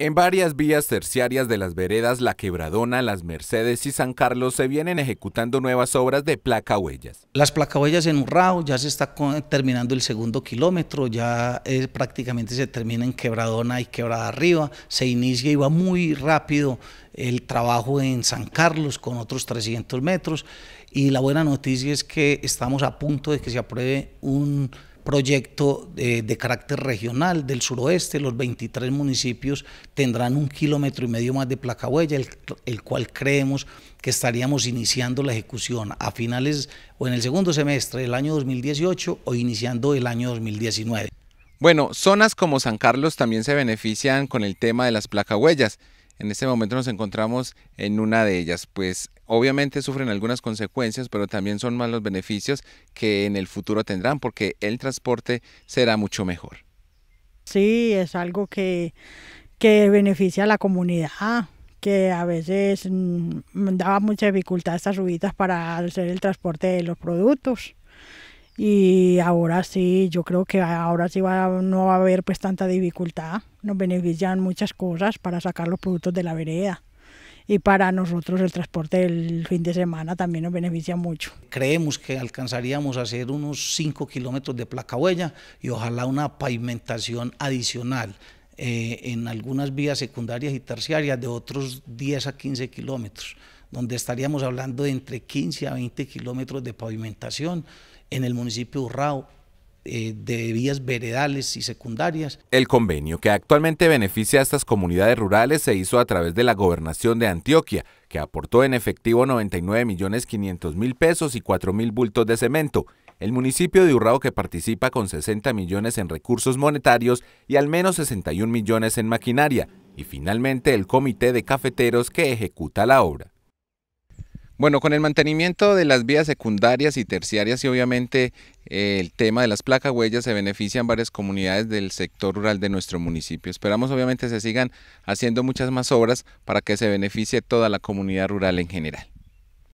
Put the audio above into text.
En varias vías terciarias de las veredas La Quebradona, Las Mercedes y San Carlos se vienen ejecutando nuevas obras de placa huellas. Las placa huellas en Urrao ya se está terminando el segundo kilómetro, ya eh, prácticamente se termina en Quebradona y Quebrada Arriba, se inicia y va muy rápido el trabajo en San Carlos con otros 300 metros y la buena noticia es que estamos a punto de que se apruebe un proyecto eh, de, carácter regional del suroeste. Los 23 municipios tendrán un kilómetro y medio más de placa huella, el, cual creemos que estaríamos iniciando la ejecución a finales o en el segundo semestre del año 2018 o iniciando el año 2019. Bueno, zonas como San Carlos también se benefician con el tema de las placa huellas. En este momento nos encontramos en una de ellas, pues obviamente sufren algunas consecuencias, pero también son más los beneficios que en el futuro tendrán porque el transporte será mucho mejor. Sí, es algo que, beneficia a la comunidad, que a veces mm, daba mucha dificultad estas rubitas para hacer el transporte de los productos. Y ahora sí, yo creo que ahora sí va, no va a haber pues tanta dificultad nos benefician muchas cosas para sacar los productos de la vereda. Y para nosotros el transporte del fin de semana también nos beneficia mucho. Creemos que alcanzaríamos a hacer unos 5 kilómetros de placa huella y ojalá una pavimentación adicional eh, en algunas vías secundarias y terciarias de otros 10 a 15 kilómetros donde estaríamos hablando de entre 15 a 20 kilómetros de pavimentación en el municipio Urrao eh, de vías veredales y secundarias. El convenio que actualmente beneficia a estas comunidades rurales se hizo a través de la gobernación de Antioquia, que aportó en efectivo 99 millones 500 mil pesos y 4.000 mil bultos de cemento. El municipio de Urrao que participa con 60 millones en recursos monetarios y al menos 61 millones en maquinaria. Y finalmente el comité de cafeteros que ejecuta la obra. Bueno, con el mantenimiento de las vías secundarias y terciarias y obviamente eh, el tema de las placas huellas se benefician varias comunidades del sector rural de nuestro municipio. Esperamos obviamente se sigan haciendo muchas más obras para que se beneficie toda la comunidad rural en general.